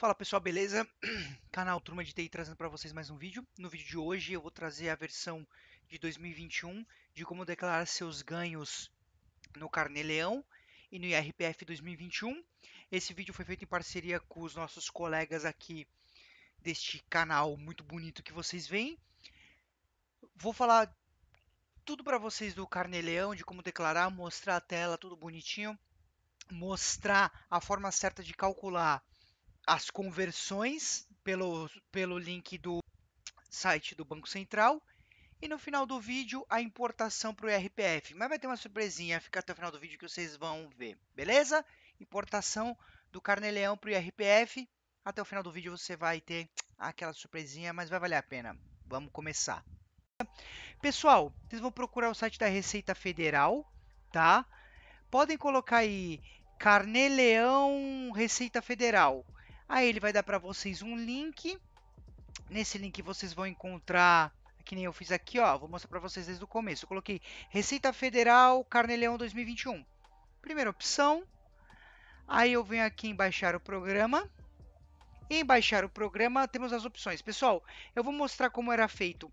Fala pessoal, beleza? Canal Turma de TI trazendo para vocês mais um vídeo. No vídeo de hoje eu vou trazer a versão de 2021 de como declarar seus ganhos no Carneleão e no IRPF 2021. Esse vídeo foi feito em parceria com os nossos colegas aqui deste canal muito bonito que vocês veem. Vou falar tudo para vocês do Carneleão, de como declarar, mostrar a tela, tudo bonitinho, mostrar a forma certa de calcular as conversões pelo, pelo link do site do Banco Central e no final do vídeo a importação para o RPF. Mas vai ter uma surpresinha, fica até o final do vídeo que vocês vão ver, beleza? Importação do Carneleão para o IRPF. Até o final do vídeo você vai ter aquela surpresinha, mas vai valer a pena. Vamos começar. Pessoal, vocês vão procurar o site da Receita Federal, tá? Podem colocar aí Carneleão Receita Federal. Aí ele vai dar para vocês um link. Nesse link vocês vão encontrar que nem eu fiz aqui, ó, vou mostrar para vocês desde o começo. Eu coloquei Receita Federal Carneleão 2021. Primeira opção. Aí eu venho aqui em baixar o programa. Em baixar o programa temos as opções. Pessoal, eu vou mostrar como era feito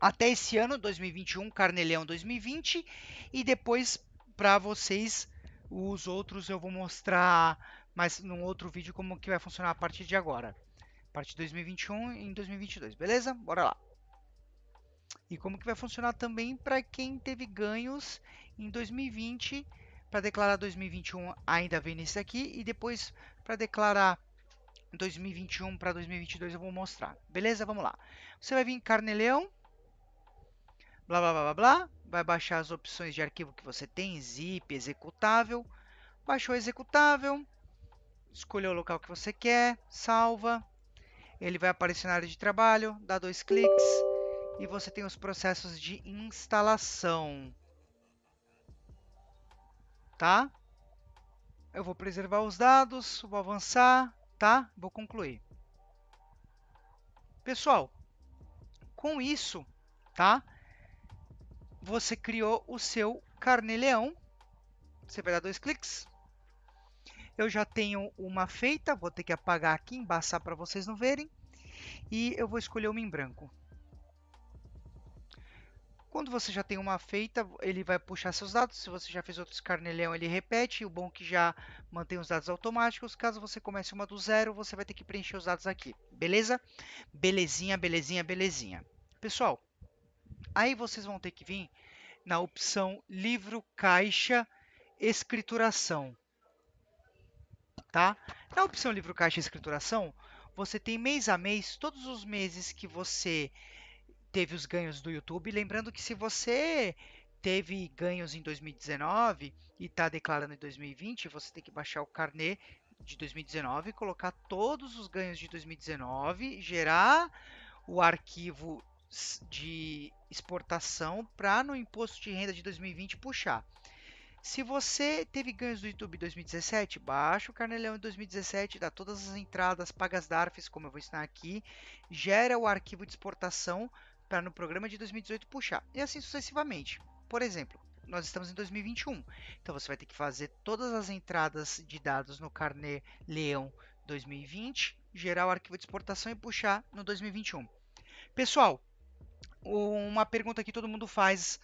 até esse ano, 2021, Carneleão 2020, e depois para vocês os outros eu vou mostrar mas num outro vídeo como que vai funcionar a partir de agora. A partir de 2021 e em 2022, beleza? Bora lá. E como que vai funcionar também para quem teve ganhos em 2020, para declarar 2021 ainda vem nesse aqui e depois para declarar 2021 para 2022 eu vou mostrar. Beleza? Vamos lá. Você vai vir em Carneleão, blá blá blá blá, blá vai baixar as opções de arquivo que você tem, zip, executável, baixou executável, escolher o local que você quer, salva, ele vai aparecer na área de trabalho, dá dois cliques e você tem os processos de instalação. Tá? Eu vou preservar os dados, vou avançar, tá? Vou concluir. Pessoal, com isso, tá? Você criou o seu carneleão. Você vai dar dois cliques, eu já tenho uma feita, vou ter que apagar aqui, embaçar para vocês não verem. E eu vou escolher uma em branco. Quando você já tem uma feita, ele vai puxar seus dados. Se você já fez outro escarnelhão, ele repete. O bom é que já mantém os dados automáticos. Caso você comece uma do zero, você vai ter que preencher os dados aqui. Beleza? Belezinha, belezinha, belezinha. Pessoal, aí vocês vão ter que vir na opção livro, caixa, escrituração tá? Na opção livro caixa e escrituração, você tem mês a mês todos os meses que você teve os ganhos do YouTube. Lembrando que se você teve ganhos em 2019 e está declarando em 2020, você tem que baixar o carnet de 2019, colocar todos os ganhos de 2019, gerar o arquivo de exportação para no imposto de renda de 2020 puxar. Se você teve ganhos do YouTube em 2017, baixa o Carnelão em 2017, dá todas as entradas, paga as DARFs, como eu vou ensinar aqui, gera o arquivo de exportação para no programa de 2018 puxar, e assim sucessivamente. Por exemplo, nós estamos em 2021, então você vai ter que fazer todas as entradas de dados no Carnê Leão 2020, gerar o arquivo de exportação e puxar no 2021. Pessoal, uma pergunta que todo mundo faz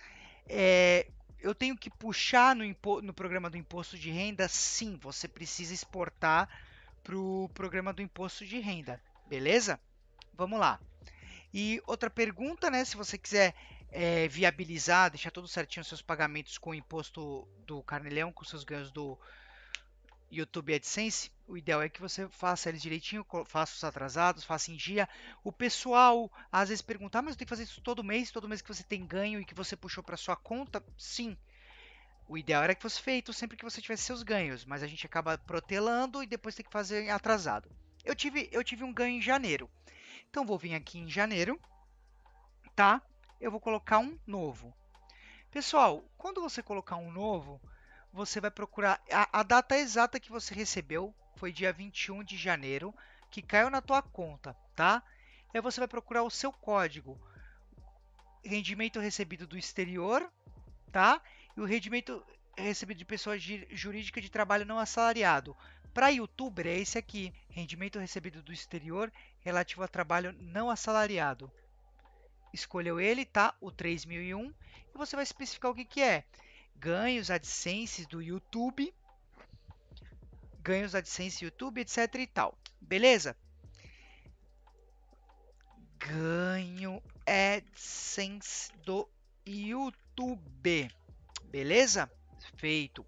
é eu tenho que puxar no, no programa do imposto de renda? Sim, você precisa exportar para o programa do imposto de renda, beleza? Vamos lá. E outra pergunta, né? Se você quiser é, viabilizar, deixar tudo certinho os seus pagamentos com o imposto do carnelão, com seus ganhos do YouTube é AdSense, o ideal é que você faça eles direitinho, faça os atrasados, faça em dia. O pessoal às vezes pergunta, ah, mas eu tenho que fazer isso todo mês, todo mês que você tem ganho e que você puxou para sua conta? Sim. O ideal era que fosse feito sempre que você tivesse seus ganhos, mas a gente acaba protelando e depois tem que fazer atrasado. Eu tive, eu tive um ganho em janeiro. Então vou vir aqui em janeiro, tá? Eu vou colocar um novo. Pessoal, quando você colocar um novo, você vai procurar a, a, data exata que você recebeu, foi dia 21 de janeiro, que caiu na tua conta, tá? Aí você vai procurar o seu código, rendimento recebido do exterior, tá? E o rendimento recebido de pessoa jurídica de trabalho não assalariado. Para youtuber é esse aqui, rendimento recebido do exterior relativo a trabalho não assalariado. Escolheu ele, tá? O 3001, e você vai especificar o que, que é ganhos AdSense do YouTube, ganhos AdSense YouTube, etc e tal. Beleza? Ganho AdSense do YouTube. Beleza? Feito.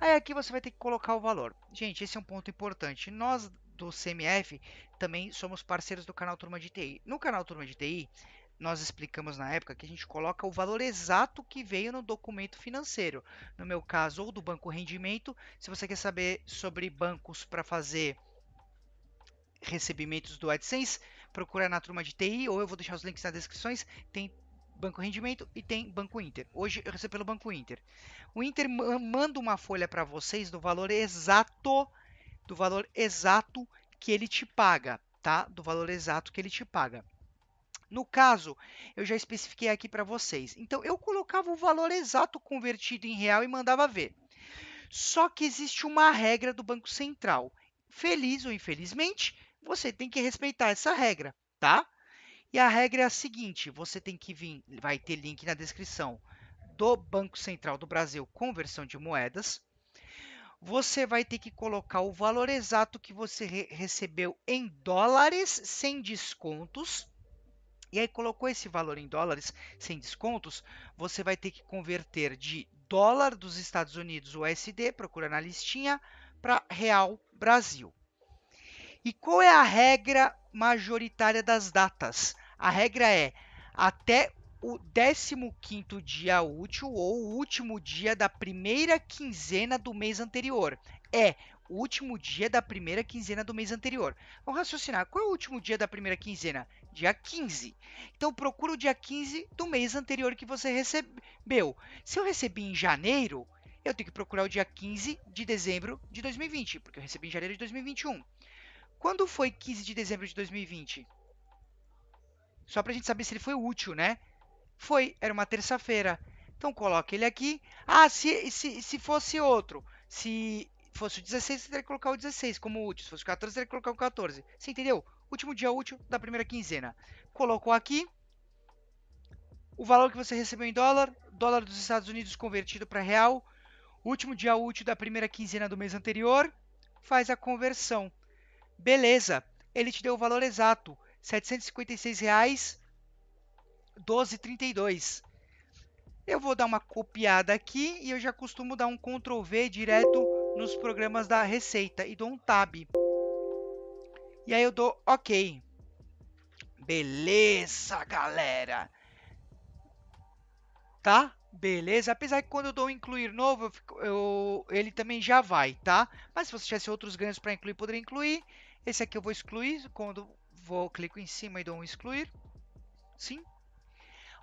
Aí aqui você vai ter que colocar o valor. Gente, esse é um ponto importante. Nós do CMF também somos parceiros do canal Turma de TI. No canal Turma de TI, nós explicamos na época que a gente coloca o valor exato que veio no documento financeiro. No meu caso, ou do banco rendimento. Se você quer saber sobre bancos para fazer recebimentos do AdSense, procura na turma de TI ou eu vou deixar os links nas descrições. Tem Banco Rendimento e tem Banco Inter. Hoje eu recebo pelo Banco Inter. O Inter manda uma folha para vocês do valor exato do valor exato que ele te paga, tá? Do valor exato que ele te paga. No caso, eu já especifiquei aqui para vocês. Então, eu colocava o valor exato convertido em real e mandava ver. Só que existe uma regra do Banco Central. Feliz ou infelizmente, você tem que respeitar essa regra, tá? E a regra é a seguinte: você tem que vir, vai ter link na descrição do Banco Central do Brasil, conversão de moedas. Você vai ter que colocar o valor exato que você re recebeu em dólares sem descontos e aí colocou esse valor em dólares sem descontos, você vai ter que converter de dólar dos Estados Unidos USD, procura na listinha, para real Brasil. E qual é a regra majoritária das datas? A regra é até o 15º dia útil ou o último dia da primeira quinzena do mês anterior. É o último dia da primeira quinzena do mês anterior. Vamos raciocinar. Qual é o último dia da primeira quinzena? dia 15. Então procura o dia 15 do mês anterior que você recebeu. Se eu recebi em janeiro, eu tenho que procurar o dia 15 de dezembro de 2020, porque eu recebi em janeiro de 2021. Quando foi 15 de dezembro de 2020? Só para a gente saber se ele foi útil, né? Foi, era uma terça-feira. Então coloca ele aqui. Ah, se, se, se fosse outro, se fosse o 16, você teria que colocar o 16 como útil. Se fosse o 14, você teria que colocar o 14. Você entendeu? último dia útil da primeira quinzena. Colocou aqui o valor que você recebeu em dólar, dólar dos Estados Unidos convertido para real, último dia útil da primeira quinzena do mês anterior, faz a conversão. Beleza, ele te deu o valor exato, R$ 756,12,32. Eu vou dar uma copiada aqui e eu já costumo dar um Ctrl V direto nos programas da Receita e dou um Tab. E aí eu dou OK. Beleza, galera. Tá? Beleza, apesar que quando eu dou incluir novo, eu fico, eu, ele também já vai, tá? Mas se você tivesse outros ganhos para incluir, poderia incluir. Esse aqui eu vou excluir, quando vou clico em cima e dou um excluir. Sim.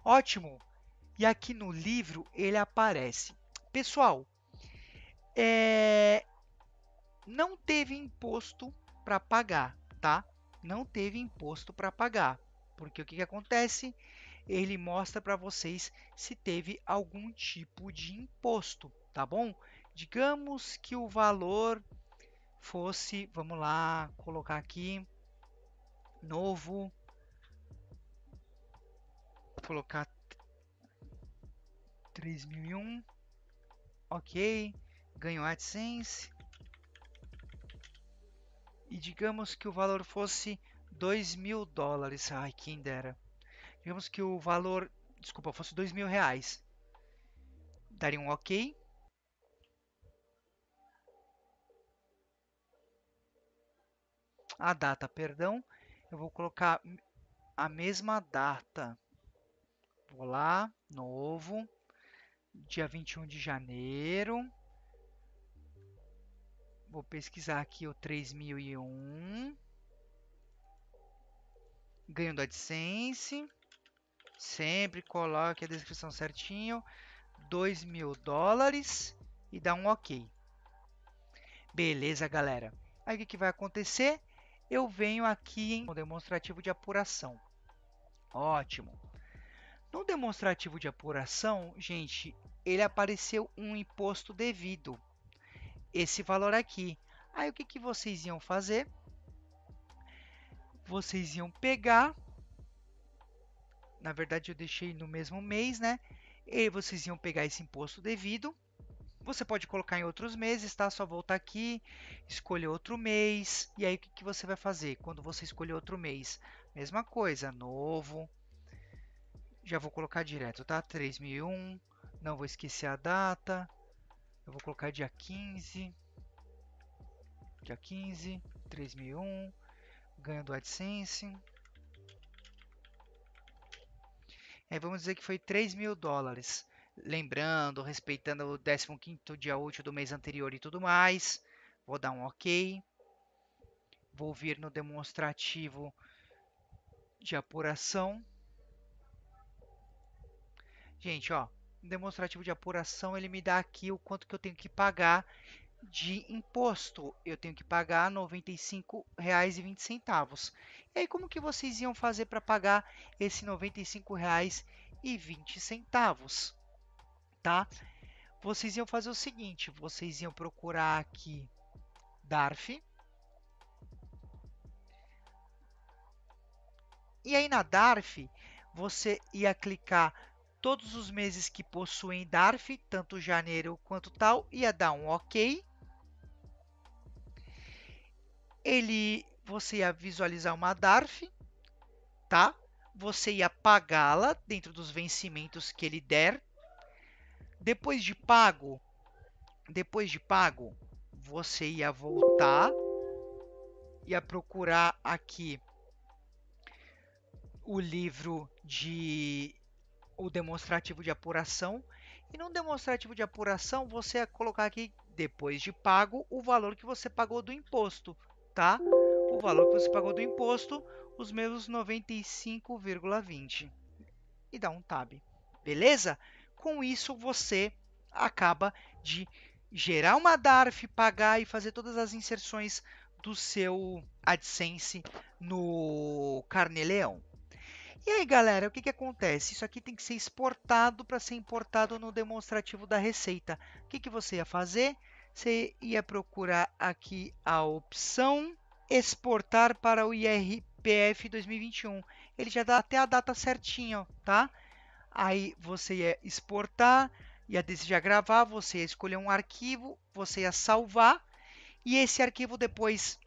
Ótimo. E aqui no livro ele aparece. Pessoal, é... não teve imposto para pagar tá? Não teve imposto para pagar, porque o que, que acontece? Ele mostra para vocês se teve algum tipo de imposto, tá bom? Digamos que o valor fosse, vamos lá, colocar aqui, novo, colocar 3001, ok, ganhou AdSense, e digamos que o valor fosse 2 mil dólares. Ai, quem dera. Digamos que o valor, desculpa, fosse 2 mil reais. Daria um OK. A data, perdão. Eu vou colocar a mesma data. Vou lá, novo. Dia 21 de janeiro. Vou pesquisar aqui o 3001. Ganho do AdSense. Sempre coloque a descrição certinho. 2 mil dólares e dá um ok. Beleza, galera. Aí o que, que vai acontecer? Eu venho aqui em um demonstrativo de apuração. Ótimo. No demonstrativo de apuração, gente, ele apareceu um imposto devido esse valor aqui. Aí o que, que vocês iam fazer? Vocês iam pegar, na verdade eu deixei no mesmo mês, né? E vocês iam pegar esse imposto devido. Você pode colocar em outros meses, tá? Só voltar aqui, escolher outro mês. E aí o que, que você vai fazer quando você escolher outro mês? Mesma coisa, novo. Já vou colocar direto, tá? 3001. Não vou esquecer a data. Eu vou colocar dia 15, dia 15, 3001, ganho do AdSense. Aí é, vamos dizer que foi 3 mil dólares. Lembrando, respeitando o 15 dia útil do mês anterior e tudo mais. Vou dar um OK. Vou vir no demonstrativo de apuração. Gente, ó, demonstrativo de apuração, ele me dá aqui o quanto que eu tenho que pagar de imposto. Eu tenho que pagar R$ 95,20. E aí, como que vocês iam fazer para pagar esse R$ 95,20? Tá? Vocês iam fazer o seguinte, vocês iam procurar aqui DARF. E aí na DARF, você ia clicar todos os meses que possuem DARF, tanto janeiro quanto tal, ia dar um OK. Ele, você ia visualizar uma DARF, tá? Você ia pagá-la dentro dos vencimentos que ele der. Depois de pago, depois de pago, você ia voltar ia procurar aqui o livro de o demonstrativo de apuração. E no demonstrativo de apuração, você vai é colocar aqui, depois de pago, o valor que você pagou do imposto, tá? O valor que você pagou do imposto, os mesmos 95,20. E dá um tab, beleza? Com isso, você acaba de gerar uma DARF, pagar e fazer todas as inserções do seu AdSense no Carneleão. E aí, galera, o que, que acontece? Isso aqui tem que ser exportado para ser importado no demonstrativo da Receita. O que, que você ia fazer? Você ia procurar aqui a opção exportar para o IRPF 2021. Ele já dá até a data certinho, tá? Aí você ia exportar, ia desejar gravar, você ia escolher um arquivo, você ia salvar e esse arquivo depois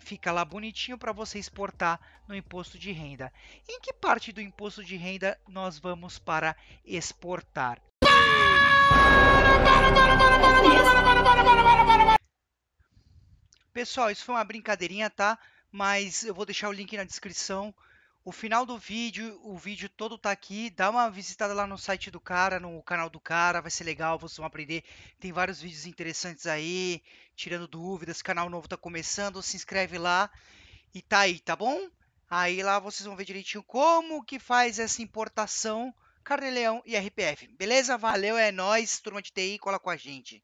fica lá bonitinho para você exportar no imposto de renda. Em que parte do imposto de renda nós vamos para exportar? Pessoal, isso foi uma brincadeirinha, tá? Mas eu vou deixar o link na descrição o final do vídeo, o vídeo todo tá aqui. Dá uma visitada lá no site do cara, no canal do cara, vai ser legal, vocês vão aprender. Tem vários vídeos interessantes aí, tirando dúvidas. Canal novo tá começando, se inscreve lá e tá aí, tá bom? Aí lá vocês vão ver direitinho como que faz essa importação Carneleão e RPF. Beleza? Valeu, é nós, turma de TI, cola com a gente.